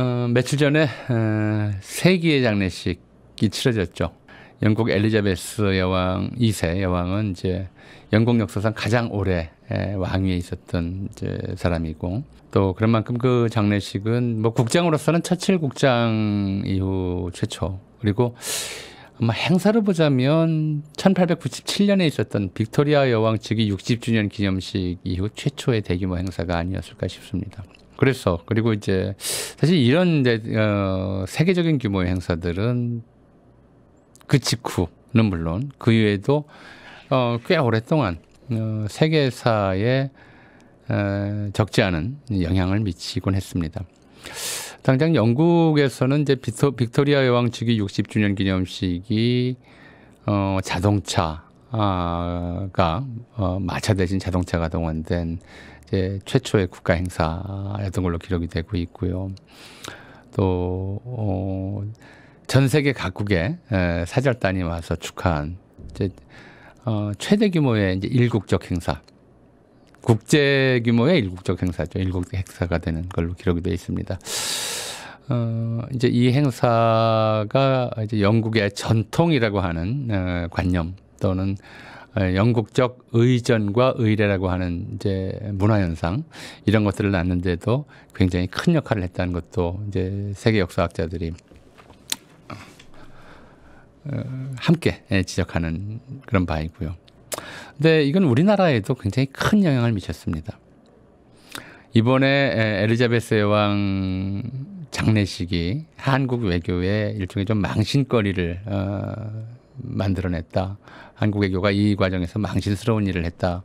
어, 며칠 전에 어, 세기의 장례식이 치러졌죠. 영국 엘리자베스 여왕 2세 여왕은 이제 영국 역사상 가장 오래 왕위에 있었던 이제 사람이고 또 그런 만큼 그 장례식은 뭐 국장으로서는 처칠 국장 이후 최초 그리고 아마 행사를 보자면 1897년에 있었던 빅토리아 여왕 즉위 60주년 기념식 이후 최초의 대규모 행사가 아니었을까 싶습니다. 그래서 그리고 이제 사실 이런 이제 어, 세계적인 규모의 행사들은 그 직후는 물론 그이후에도 어, 꽤 오랫동안 어, 세계사에 어, 적지 않은 영향을 미치곤 했습니다. 당장 영국에서는 이제 빅토, 빅토리아 여왕 즉위 60주년 기념식이 어, 자동차가 어, 마차 대신 자동차가 동원된 이제 최초의 국가 행사였던 걸로 기록이 되고 있고요. 또, 어, 전 세계 각국의 에, 사절단이 와서 축하한 이제, 어, 최대 규모의 이제 일국적 행사, 국제 규모의 일국적 행사죠. 일국적 행사가 되는 걸로 기록이 되어 있습니다. 어, 이제 이 행사가 이제 영국의 전통이라고 하는 어, 관념 또는 예, 영국적 의전과 의례라고 하는 이제 문화 현상 이런 것들을 낳는데도 굉장히 큰 역할을 했다는 것도 이제 세계 역사학자들이 어, 함께 예, 지적하는 그런 바이고요. 근데 이건 우리나라에도 굉장히 큰 영향을 미쳤습니다. 이번에 예, 엘리자베스 여왕 장례식이 한국 외교의 일종의 좀 망신거리를 어, 만들어냈다. 한국외교가 이 과정에서 망신스러운 일을 했다.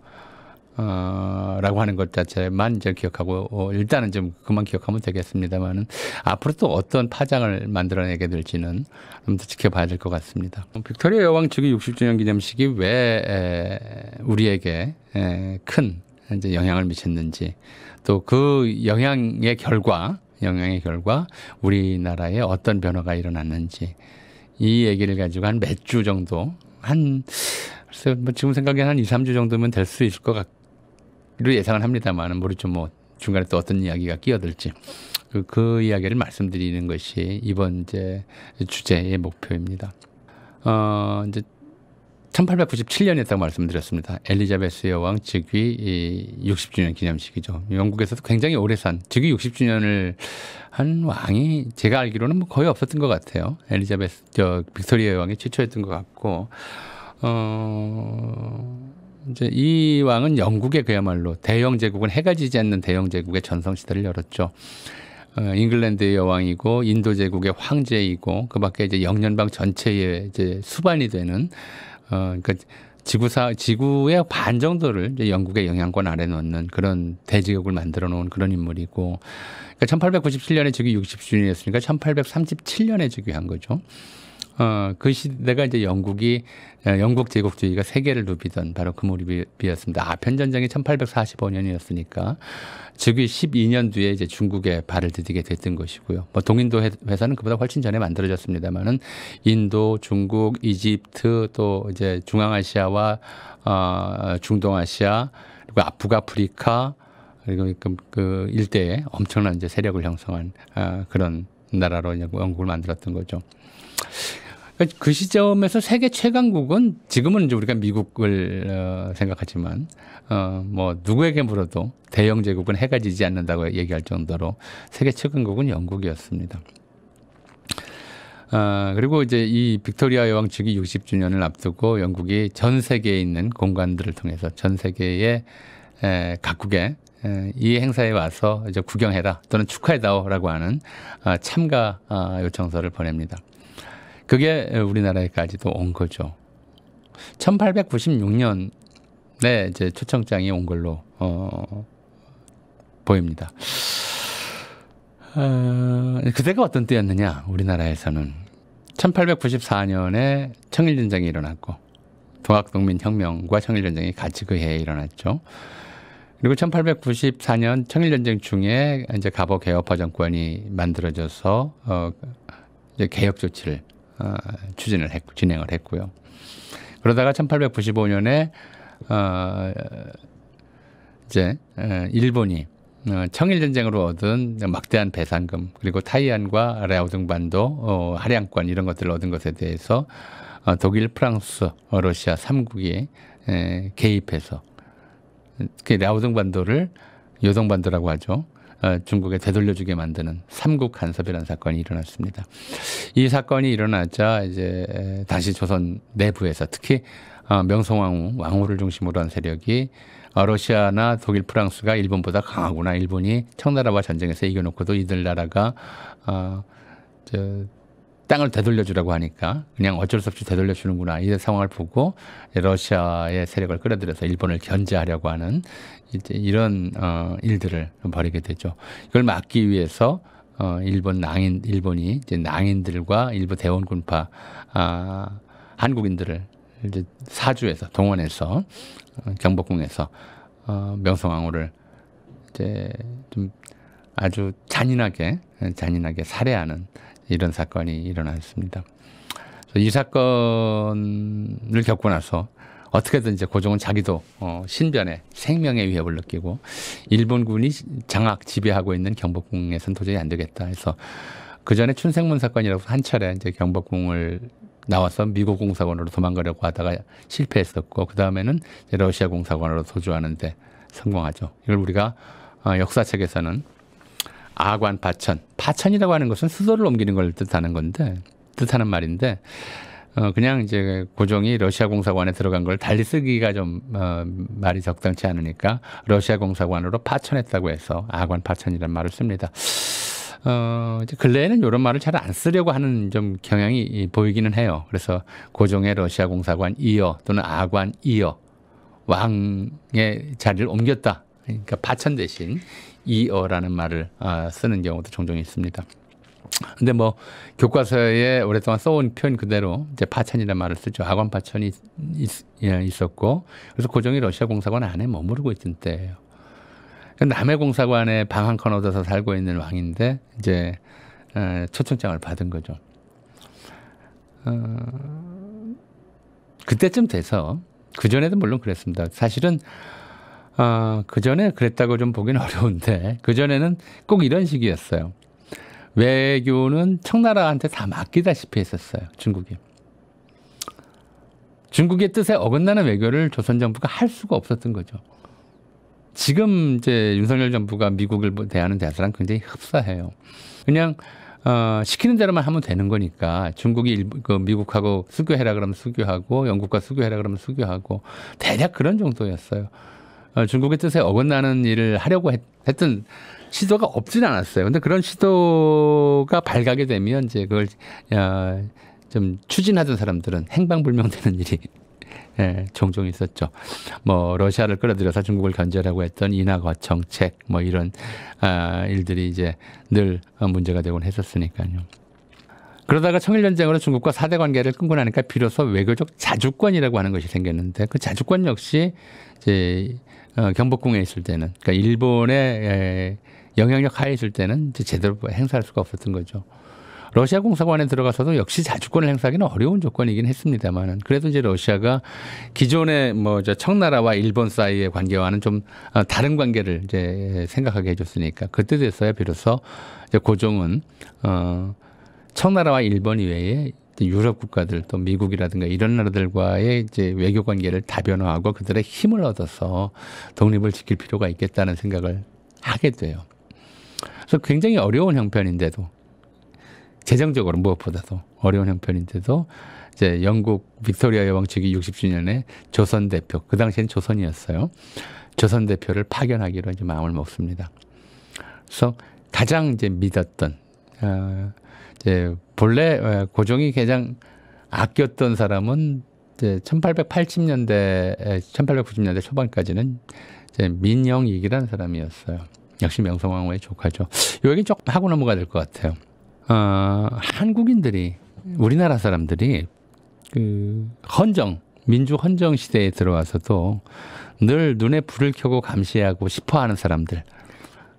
어, 라고 하는 것 자체만 이제 기억하고, 어, 일단은 좀 그만 기억하면 되겠습니다만은, 앞으로 또 어떤 파장을 만들어내게 될지는 좀 더 지켜봐야 될 것 같습니다. 빅토리아 여왕 즉위 60주년 기념식이 왜, 에, 우리에게, 에, 큰, 이제 영향을 미쳤는지, 또 그 영향의 결과, 영향의 결과, 우리나라에 어떤 변화가 일어났는지, 이 얘기를 가지고 한 몇 주 정도 한 글쎄 뭐 지금 생각엔 한 2, 3주 정도면 될 수 있을 것 같기로 예상은 합니다만은 모르죠 뭐 중간에 또 어떤 이야기가 끼어들지 그, 그 이야기를 말씀드리는 것이 이번 제 주제의 목표입니다. 어 이제 1897년에 있다고 말씀드렸습니다. 엘리자베스 여왕 즉위 60주년 기념식이죠. 영국에서도 굉장히 오래 산 즉위 60주년을 한 왕이 제가 알기로는 뭐 거의 없었던 것 같아요. 엘리자베스 저 빅토리아 여왕이 최초였던 것 같고 어 이제 이 왕은 영국의 그야말로 대영 제국은 해가 지지 않는 대영 제국의 전성 시대를 열었죠. 어, 잉글랜드의 여왕이고 인도 제국의 황제이고 그밖에 이제 영연방 전체의 이제 수반이 되는 어, 그러니까 지구사 지구의 반 정도를 이제 영국의 영향권 아래 놓는 그런 대지역을 만들어 놓은 그런 인물이고 그러니까 1897년에 즉위 60주년이었으니까 1837년에 즉위한 거죠. 어, 그 시대가 이제 영국이 어, 영국 제국주의가 세계를 누비던 바로 그 무렵이었습니다. 아, 편전쟁이 1845년이었으니까 즉위 12년 뒤에 이제 중국에 발을 디디게 됐던 것이고요. 뭐 동인도 회사는 그보다 훨씬 전에 만들어졌습니다만은 인도, 중국, 이집트 또 이제 중앙아시아와 어, 중동아시아 그리고 아프가프리카 그리고 그, 그 일대에 엄청난 이제 세력을 형성한 어, 그런 나라로 영국을 만들었던 거죠. 그러니까 그 시점에서 세계 최강국은 지금은 이제 우리가 미국을 어, 생각하지만 어, 뭐 누구에게 물어도 대영 제국은 해가 지지 않는다고 얘기할 정도로 세계 최강국은 영국이었습니다. 아, 어, 그리고 이제 이 빅토리아 여왕 즉위 60주년을 앞두고 영국이 전 세계에 있는 공간들을 통해서 전 세계의 에, 각국에이 행사에 와서 이제 구경해라 또는 축하해다오라고 하는 아, 참가 아, 요청서를 보냅니다. 그게 우리나라에까지도 온 거죠. 1896년에 이제 초청장이 온 걸로 어, 보입니다. 어, 아, 그때가 어떤 때였느냐? 우리나라에서는 1894년에 청일전쟁이 일어났고 동학동민혁명과 청일전쟁이 같이 그 해에 일어났죠. 그리고 1894년 청일전쟁 중에 이제 갑오 개혁 파정권이 만들어져서 어, 이제 개혁 조치를 어, 추진을 했고 진행을 했고요. 그러다가 1895년에 어, 이제 어, 일본이 어, 청일 전쟁으로 얻은 막대한 배상금 그리고 타이완과 라오등반도 하량권 어, 이런 것들을 얻은 것에 대해서 독일, 프랑스, 러시아 3국이 개입해서 라오등반도를 그 요동반도라고 하죠. 어, 중국에 되돌려주게 만드는 삼국 간섭이라는 사건이 일어났습니다. 이 사건이 일어나자 이제 당시 조선 내부에서 특히 어, 명성왕후 왕후를 중심으로 한 세력이 어, 러시아나 독일, 프랑스가 일본보다 강하구나. 일본이 청나라와 전쟁에서 이겨놓고도 이들 나라가 어, 저 땅을 되돌려주라고 하니까 그냥 어쩔 수 없이 되돌려주는구나 이 상황을 보고 러시아의 세력을 끌어들여서 일본을 견제하려고 하는 이제 이런 어, 일들을 벌이게 되죠. 이걸 막기 위해서 어, 일본 낭인 일본이 이제 낭인들과 일부 대원군파 아, 한국인들을 이제 사주에서 동원해서 어, 경복궁에서 어, 명성황후를 이제 좀 아주 잔인하게 잔인하게 살해하는 이런 사건이 일어났습니다. 그래서 이 사건을 겪고 나서 어떻게든 이제 고종은 자기도 어, 신변에 생명의 위협을 느끼고 일본군이 장악 지배하고 있는 경복궁에선 도저히 안 되겠다 해서 그 전에 춘생문 사건이라고 한 차례 이제 경복궁을 나와서 미국 공사관으로 도망가려고 하다가 실패했었고 그 다음에는 러시아 공사관으로 도주하는데 성공하죠. 이걸 우리가 어, 역사책에서는 아관 파천. 파천이라고 하는 것은 수도를 옮기는 걸 뜻하는 건데 뜻하는 말인데 어, 그냥 이제 고종이 러시아 공사관에 들어간 걸 달리 쓰기가 좀 어, 말이 적당치 않으니까 러시아 공사관으로 파천했다고 해서 아관 파천이라는 말을 씁니다. 어, 이제 근래에는 이런 말을 잘 안 쓰려고 하는 좀 경향이 보이기는 해요. 그래서 고종의 러시아 공사관 이어 또는 아관 이어 왕의 자리를 옮겼다. 그러니까 파천 대신 이어라는 말을 아, 쓰는 경우도 종종 있습니다. 근데 뭐 교과서에 오랫동안 써온 표현 그대로 이제 파천이라는 말을 쓰죠. 학원 파천이 있, 예, 었고 그래서 고종이 그 러시아 공사관 안에 머무르고 있던 때예요. 그러니까 남해 공사관에 방 한 칸 얻어서 살고 있는 왕인데 이제 초청장을 받은 거죠. 어, 그때쯤 돼서 그 전에도 물론 그랬습니다. 사실은 아, 그 전에 그랬다고 좀 보기는 어려운데 그 전에는 꼭 이런 식이었어요. 외교는 청나라한테 다 맡기다시피 했었어요. 중국이. 중국의 뜻에 어긋나는 외교를 조선 정부가 할 수가 없었던 거죠. 지금 이제 윤석열 정부가 미국을 뭐 대하는 대사랑 굉장히 흡사해요. 그냥 어, 시키는 대로만 하면 되는 거니까 중국이 일부, 그 미국하고 수교해라 그러면 수교하고 영국과 수교해라 그러면 수교하고 대략 그런 정도였어요. 어, 중국의 뜻에 어긋나는 일을 하려고 했, 던 시도가 없진 않았어요. 근데 그런 시도가 발각이 되면 이제 그걸 야, 어, 좀 추진하던 사람들은 행방불명되는 일이 예, 종종 있었죠. 뭐 러시아를 끌어들여서 중국을 견제하려고 했던 인하과 정책 뭐 이런 아, 일들이 이제 늘 어, 문제가 되곤 했었으니까요. 그러다가 청일전쟁으로 중국과 사대 관계를 끊고 나니까 비로소 외교적 자주권이라고 하는 것이 생겼는데 그 자주권 역시 이제 어, 경복궁에 있을 때는 그러니까 일본의 에, 영향력 하에 있을 때는 이제 제대로 뭐 행사할 수가 없었던 거죠. 러시아 공사관에 들어가서도 역시 자주권을 행사하기는 어려운 조건이긴 했습니다만은 그래도 이제 러시아가 기존의 뭐저 청나라와 일본 사이의 관계와는 좀 어, 다른 관계를 이제 생각하게 해줬으니까 그때 돼어야 비로소 이제 고종은 어 청나라와 일본 이외에 유럽 국가들 또 미국이라든가 이런 나라들과의 이제 외교 관계를 다변화하고 그들의 힘을 얻어서 독립을 지킬 필요가 있겠다는 생각을 하게 돼요. 그래서 굉장히 어려운 형편인데도 재정적으로 무엇보다도 어려운 형편인데도 이제 영국 빅토리아 여왕 즉위 60주년에 조선 대표 그 당시엔 조선이었어요. 조선 대표를 파견하기로 이제 마음을 먹습니다. 그래서 가장 이제 믿었던 어, 이제 본래 어, 고종이 가장 아꼈던 사람은 이제 1880년대, 1890년대 초반까지는 이제 민영익이라는 사람이었어요. 역시 명성황후의 조카죠. 여기 조금 하고 넘어가야 될 것 같아요. 어, 한국인들이 우리나라 사람들이 그 헌정 민주 헌정 시대에 들어와서도 늘 눈에 불을 켜고 감시하고 싶어하는 사람들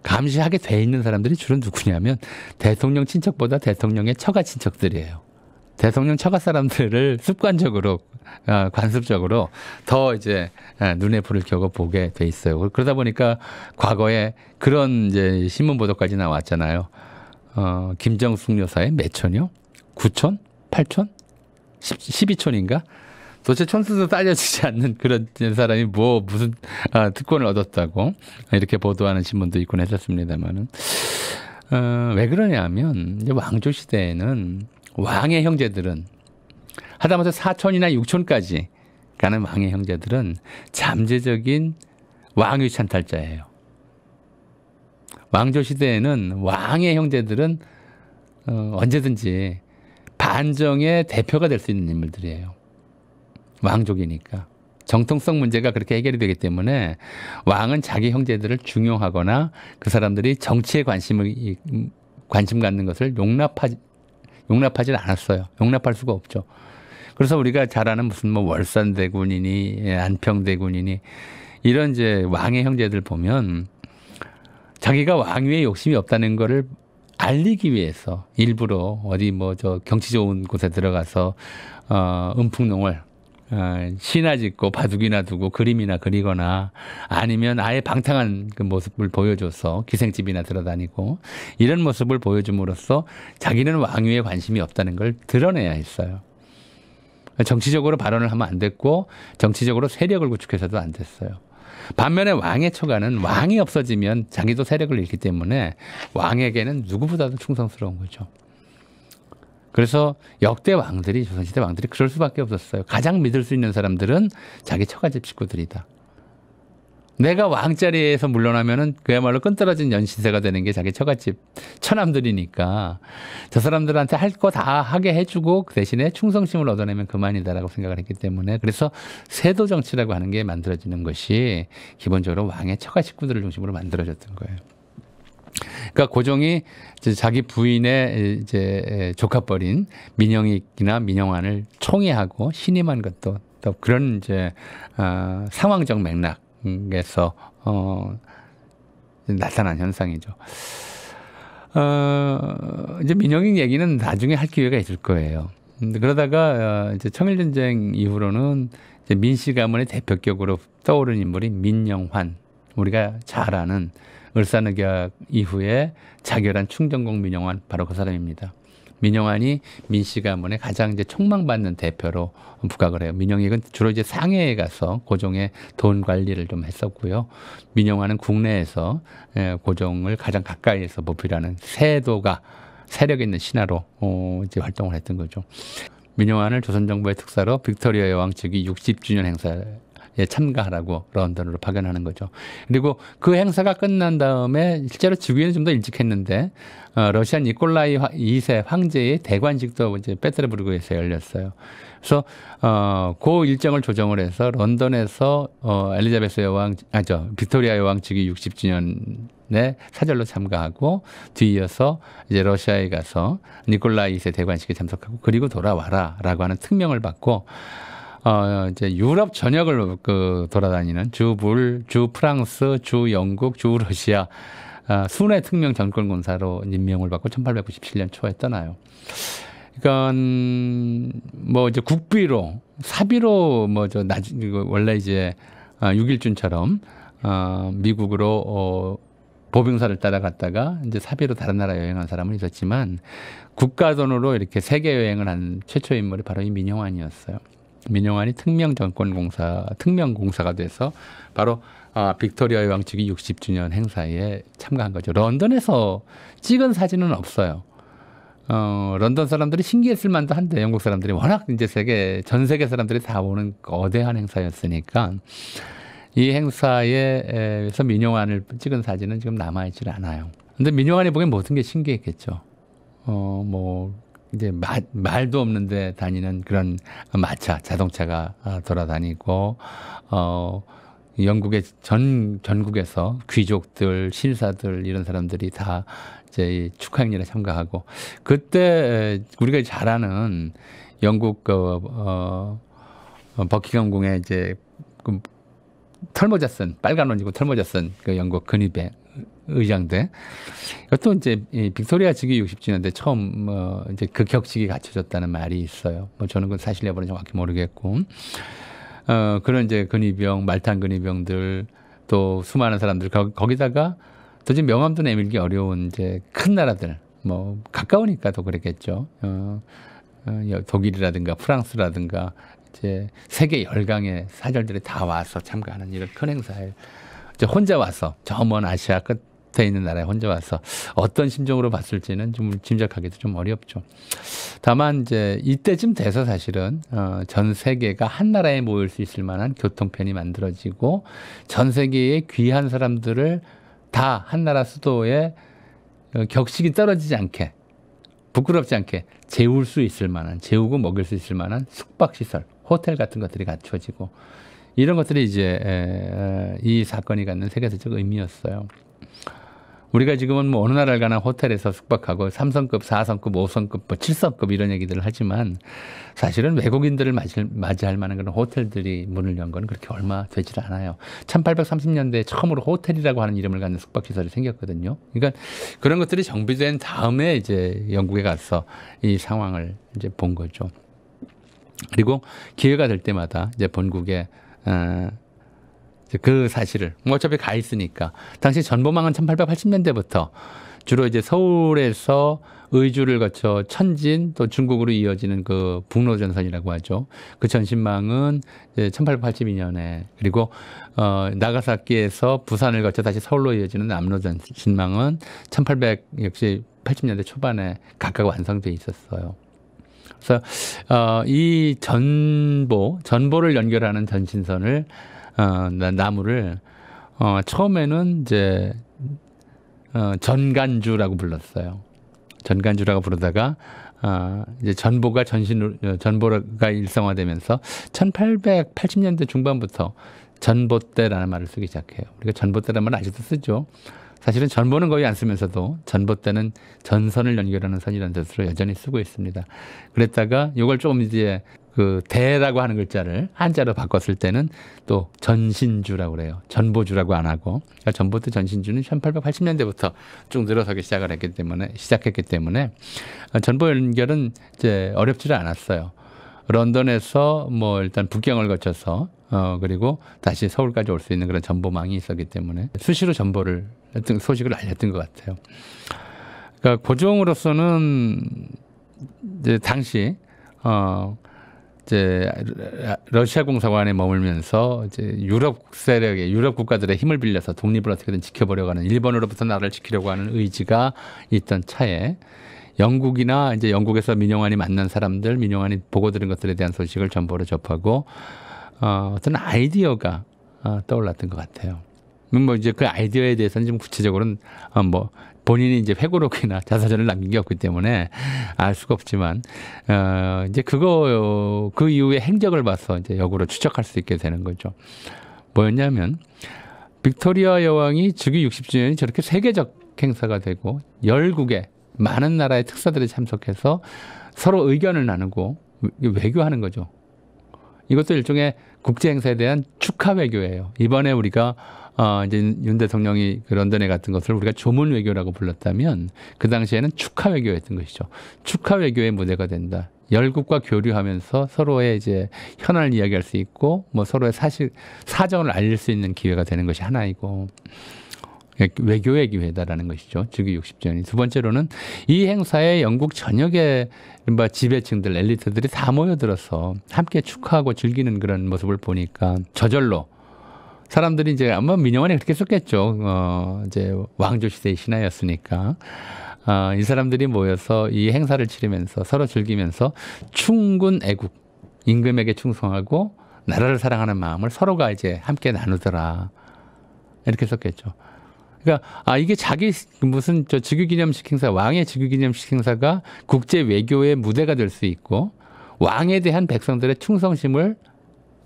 감시하게 돼 있는 사람들이 주로 누구냐면 대통령 친척보다 대통령의 처가 친척들이에요. 대통령 처가 사람들을 습관적으로 어, 관습적으로 더 이제 아, 눈에 불을 켜고 보게 돼 있어요. 그러다 보니까 과거에 그런 이제 신문 보도까지 나왔잖아요. 어, 김정숙 여사의 몇 촌이요? 9촌? 8촌? 12촌인가? 도대체 촌수도 따려지지 않는 그런 사람이 뭐 무슨 아, 특권을 얻었다고 이렇게 보도하는 신문도 있곤 했었습니다만은 어, 왜 그러냐하면 왕조 시대에는 왕의 형제들은 하다못해 사촌이나 육촌까지 가는 왕의 형제들은 잠재적인 왕위 찬탈자예요. 왕조 시대에는 왕의 형제들은 어, 언제든지 반정의 대표가 될 수 있는 인물들이에요. 왕족이니까. 정통성 문제가 그렇게 해결이 되기 때문에 왕은 자기 형제들을 중용하거나 그 사람들이 정치에 관심을 음, 관심 갖는 것을 용납하지 용납하지 는 않았어요. 용납할 수가 없죠. 그래서 우리가 잘 아는 무슨 뭐 월산대군이니 예, 안평대군이니 이런 이제 왕의 형제들 보면 자기가 왕위에 욕심이 없다는 거를 알리기 위해서 일부러 어디 뭐 저 경치 좋은 곳에 들어가서 어 음풍농을 어, 시나 짓고 바둑이나 두고 그림이나 그리거나 아니면 아예 방탕한 그 모습을 보여줘서 기생집이나 들어다니고 이런 모습을 보여줌으로써 자기는 왕위에 관심이 없다는 걸 드러내야 했어요. 정치적으로 발언을 하면 안 됐고 정치적으로 세력을 구축해서도 안 됐어요. 반면에 왕의 처가는 왕이 없어지면 자기도 세력을 잃기 때문에 왕에게는 누구보다도 충성스러운 거죠. 그래서 역대 왕들이 조선시대 왕들이 그럴 수밖에 없었어요. 가장 믿을 수 있는 사람들은 자기 처가집 식구들이다. 내가 왕자리에서 물러나면은 그야말로 끈떨어진 연신세가 되는 게 자기 처갓집 처남들이니까 저 사람들한테 할 거 다 하게 해주고 그 대신에 충성심을 얻어내면 그만이다라고 생각을 했기 때문에 그래서 세도 정치라고 하는 게 만들어지는 것이 기본적으로 왕의 처가 식구들을 중심으로 만들어졌던 거예요. 그러니까 고종이 자기 부인의 이제 조카뻘인 민영익이나 민영환을 총애하고 신임한 것도 또 그런 이제 어, 상황적 맥락에서 어, 나타난 현상이죠. 어, 이제 민영익 얘기는 나중에 할 기회가 있을 거예요. 그러다가 어, 이제 청일 전쟁 이후로는 이제 민씨 가문의 대표격으로 떠오른 인물이 민영환 우리가 잘 아는 을사늑약 이후에 자결한 충정공 민영환 바로 그 사람입니다. 민영환이 민씨 가문의 가장 이제 촉망받는 대표로 부각을 해요. 민영익은 주로 이제 상해에 가서 고종의 돈 관리를 좀 했었고요. 민영환은 국내에서 예, 고종을 가장 가까이에서 보필하는 세도가 세력 있는 신하로 어, 이제 활동을 했던 거죠. 민영환을 조선정부의 특사로 빅토리아 여왕 측이 60주년 행사 예, 참가하라고 런던으로 파견하는 거죠. 그리고 그 행사가 끝난 다음에 실제로 즉에는좀 더 일찍 했는데 어, 러시아 니콜라이 2세 황제의 대관식도 이제 페트르부르크에서 열렸어요. 그래서 어, 그 일정을 조정을 해서 런던에서 어, 엘리자베스 여왕 아저 빅토리아 여왕 즉위 60주년에 사절로 참가하고 뒤이어서 이제 러시아에 가서 니콜라이 2세 대관식에 참석하고 그리고 돌아와라라고 하는 특명을 받고 어, 이제 유럽 전역을 그 돌아다니는 주 불, 주 프랑스, 주 영국, 주 러시아 아, 순회 특명 정권군사로 임명을 받고 1897년 초에 떠나요. 이건 그러니까, 음, 뭐 이제 국비로 사비로 뭐저 낮은 원래 이제 아, 6일준처럼 어, 아, 미국으로 어, 보병사를 따라갔다가 이제 사비로 다른 나라 여행한 사람은 있었지만 국가 돈으로 이렇게 세계 여행을 한 최초 인물이 바로 이 민영환이었어요. 민영환이 특명정권공사 특명공사가 돼서 바로 아, 빅토리아 의왕 즉이 60주년 행사에 참가한 거죠. 런던에서 찍은 사진은 없어요. 어, 런던 사람들이 신기했을 만도 한데 영국 사람들이 워낙 이제 세계 전 세계 사람들이 다 오는 거대한 행사였으니까 이 행사에서 민영환을 찍은 사진은 지금 남아있질 않아요. 근데 민영환이 보기엔 모든 게 신기했겠죠. 어, 뭐, 이제 마, 말도 없는데 다니는 그런 마차 자동차가 아, 돌아다니고 어 영국의 전 전국에서 귀족들 신사들 이런 사람들이 다 이제 축하 행렬에 참가하고 그때 우리가 잘 아는 영국 그, 어, 어 버킹엄 궁의 이제 그 털모자 쓴 빨간 옷 입고 털모자 쓴 그 영국 근위병 의장대. 이것도 이제 이 빅토리아 즉위 60주년대 처음 뭐 이제 극혁식이 갖춰졌다는 말이 있어요. 뭐 저는 그 사실 여부는 정확히 모르겠고. 어, 그런 이제 근위병, 말탄 근위병들 또 수많은 사람들 거, 기다가 도저히 명함도 내밀기 어려운 이제 큰 나라들 뭐 가까우니까 더 그랬겠죠. 어, 어, 독일이라든가 프랑스라든가 이제 세계 열강의 사절들이 다 와서 참가하는 이런 큰 행사에 이제 혼자 와서 저먼 아시아 끝돼 있는 나라에 혼자 와서 어떤 심정으로 봤을지는 좀 짐작하기도 좀 어렵죠. 다만 이제 이때쯤 돼서 사실은 어, 전 세계가 한 나라에 모일 수 있을 만한 교통편이 만들어지고 전 세계의 귀한 사람들을 다 한 나라 수도에 어, 격식이 떨어지지 않게 부끄럽지 않게 재울 수 있을 만한 재우고 먹일 수 있을 만한 숙박 시설, 호텔 같은 것들이 갖춰지고 이런 것들이 이제 이 사건이 갖는 세계사적 의미였어요. 우리가 지금은 뭐 어느 나라를 가나 호텔에서 숙박하고 삼성급사성급오성급뭐칠성급 이런 얘기들을 하지만 사실은 외국인들을 맞을, 맞이할 만한 그런 호텔들이 문을 연 건 그렇게 얼마 되질 않아요. 1830년대에 처음으로 호텔이라고 하는 이름을 갖는 숙박시설이 생겼거든요. 그러니까 그런 것들이 정비된 다음에 이제 영국에 가서 이 상황을 이제 본 거죠. 그리고 기회가 될 때마다 이제 본국에 어, 그, 그 사실을 뭐 어차피 가 있으니까 당시 전보망은 1880년대부터 주로 이제 서울에서 의주를 거쳐 천진 또 중국으로 이어지는 그 북로 전선이라고 하죠. 그 전신망은 이제 1882년에 그리고 어 나가사키에서 부산을 거쳐 다시 서울로 이어지는 남로 전신망은 1800 역시 80년대 초반에 각각 완성돼 있었어요. 그래서 어이 전보 전보를 연결하는 전신선을 어, 나무를 어, 처음에는 이제 어, 전간주라고 불렀어요. 전간주라고 부르다가 어, 이제 전보가 전신 으로 어, 전보가 일상화되면서 1880년대 중반부터 전봇대라는 말을 쓰기 시작해요. 우리가 전봇대라는 말은 아직도 쓰죠. 사실은 전보는 거의 안 쓰면서도 전봇대는 전선을 연결하는 선이라는 뜻으로 여전히 쓰고 있습니다. 그랬다가 이걸 조금 이제 그 대라고 하는 글자를 한자로 바꿨을 때는 또 전신주라고 그래요. 전보주라고 안 하고 그러니까 전보도 전신주는 1880년대부터 쭉 늘어서기 시작을 했기 때문에 시작했기 때문에 전보 연결은 이제 어렵지 않았어요. 런던에서 뭐 일단 북경을 거쳐서 어 그리고 다시 서울까지 올 수 있는 그런 전보망이 있었기 때문에 수시로 전보를 소식을 알렸던 것 같아요. 그러니까 고종으로서는 이제 당시 어 이제 러시아 공사관에 머물면서 이제 유럽 세력의 유럽 국가들의 힘을 빌려서 독립을 어떻게든 지켜보려고 하는 일본으로부터 나라를 지키려고 하는 의지가 있던 차에 영국이나 이제 영국에서 민영환이 만난 사람들, 민영환이 보고 들은 것들에 대한 소식을 전보로 접하고 어, 어떤 아이디어가 어, 떠올랐던 것 같아요. 뭐, 뭐 이제 그 아이디어에 대해서는 좀 구체적으로는 어, 뭐 본인이 이제 회고록이나 자사전을 남긴 게 없기 때문에 알 수가 없지만 어 이제 그거 그 이후에 행적을 봐서 이제 역으로 추적할 수 있게 되는 거죠. 뭐였냐면 빅토리아 여왕이 즉위 60주년이 저렇게 세계적 행사가 되고 열국의 많은 나라의 특사들이 참석해서 서로 의견을 나누고 외교하는 거죠. 이것도 일종의 국제 행사에 대한 축하 외교예요. 이번에 우리가 어, 이제 윤 대통령이 그 런던에 같은 것을 우리가 조문 외교라고 불렀다면 그 당시에는 축하 외교였던 것이죠. 축하 외교의 무대가 된다. 열국과 교류하면서 서로의 이제 현안을 이야기할 수 있고 뭐 서로의 사실 사정을 알릴 수 있는 기회가 되는 것이 하나이고 예, 외교의 기회다라는 것이죠. 즉위 60주년이. 두 번째로는 이 행사에 영국 전역의 뭐 지배층들, 엘리트들이 다 모여들어서 함께 축하하고 즐기는 그런 모습을 보니까 저절로 사람들이 이제 아마 민영환이 그렇게 썼겠죠. 어, 이제 왕조 시대의 신하였으니까. 어, 이 사람들이 모여서 이 행사를 치르면서 서로 즐기면서 충군 애국, 임금에게 충성하고 나라를 사랑하는 마음을 서로가 이제 함께 나누더라. 이렇게 썼겠죠. 그러니까 아 이게 자기 무슨 저직위기념식 행사 왕의 직위기념식 행사가 국제 외교의 무대가 될 수 있고 왕에 대한 백성들의 충성심을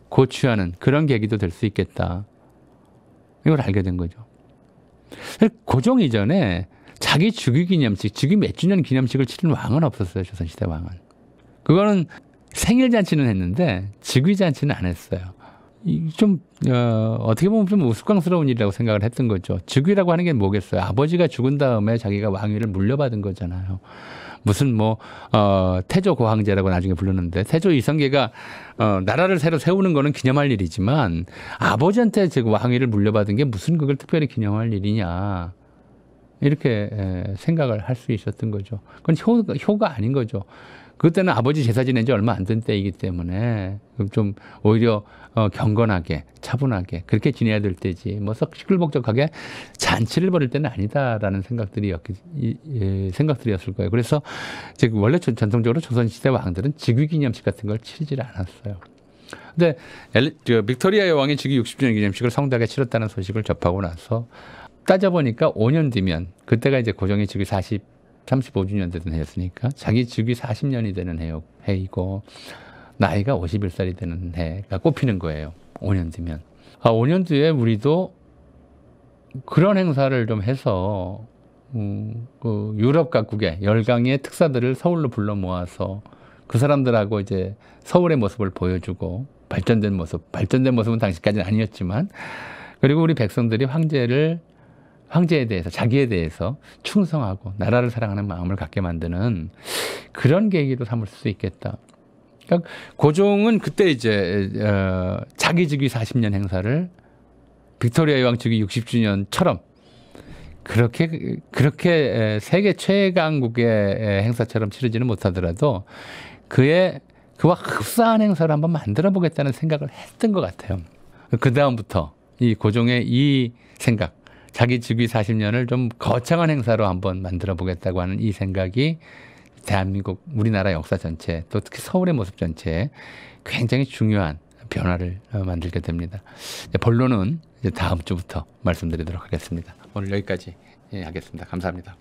고취하는 그런 계기도 될 수 있겠다. 이걸 알게 된 거죠. 고종 이전에 자기 즉위 기념식, 즉위 몇 주년 기념식을 치른 왕은 없었어요. 조선시대 왕은. 그거는 생일 잔치는 했는데 즉위 잔치는 안 했어요. 좀 어, 어떻게 보면 좀 우스꽝스러운 일이라고 생각을 했던 거죠. 즉위라고 하는 게 뭐겠어요? 아버지가 죽은 다음에 자기가 왕위를 물려받은 거잖아요. 무슨 뭐, 어, 태조 고황제라고 나중에 불렀는데 태조 이성계가 어, 나라를 새로 세우는 거는 기념할 일이지만 아버지한테 지금 왕위를 물려받은 게 무슨 그걸 특별히 기념할 일이냐. 이렇게 생각을 할 수 있었던 거죠. 그건 효, 효가 아닌 거죠. 그때는 아버지 제사 지낸 지 얼마 안 된 때이기 때문에 좀 오히려 어, 경건하게 차분하게 그렇게 지내야 될 때지 뭐 시끌벅적하게 잔치를 벌일 때는 아니다라는 생각들이었 예, 생각들이었을 거예요. 그래서 지금 그 원래 전통적으로 조선시대 왕들은 즉위기념식 같은 걸 치르질 않았어요. 근데 엘리, 저, 빅토리아 여왕이 즉위 60주년 기념식을 성당에 치렀다는 소식을 접하고 나서 따져보니까 5년 뒤면 그때가 이제 고종의 즉위 40 35주년 되는 해였으니까 자기 즉위 40년이 되는 해요, 해이고 나이가 51살이 되는 해가 꼽히는 거예요. 5년 뒤면. 아, 5년 뒤에 우리도 그런 행사를 좀 해서 음, 그 유럽 각국의 열강의 특사들을 서울로 불러 모아서 그 사람들하고 이제 서울의 모습을 보여주고 발전된 모습, 발전된 모습은 당시까지는 아니었지만 그리고 우리 백성들이 황제를 황제에 대해서 자기에 대해서 충성하고 나라를 사랑하는 마음을 갖게 만드는 그런 계기도 삼을 수 있겠다. 그러니까 고종은 그때 이제 어, 자기 즉위 40년 행사를 빅토리아 여왕 즉위 60주년처럼 그렇게 그렇게 세계 최강국의 행사처럼 치르지는 못하더라도 그의 그와 흡사한 행사를 한번 만들어 보겠다는 생각을 했던 것 같아요. 그 다음부터 이 고종의 이 생각 자기 즉위 40년을 좀 거창한 행사로 한번 만들어 보겠다고 하는 이 생각이 대한민국 우리나라 역사 전체 또 특히 서울의 모습 전체에 굉장히 중요한 변화를 어, 만들게 됩니다. 본론은 다음 주부터 말씀드리도록 하겠습니다. 오늘 여기까지 예, 하겠습니다. 감사합니다.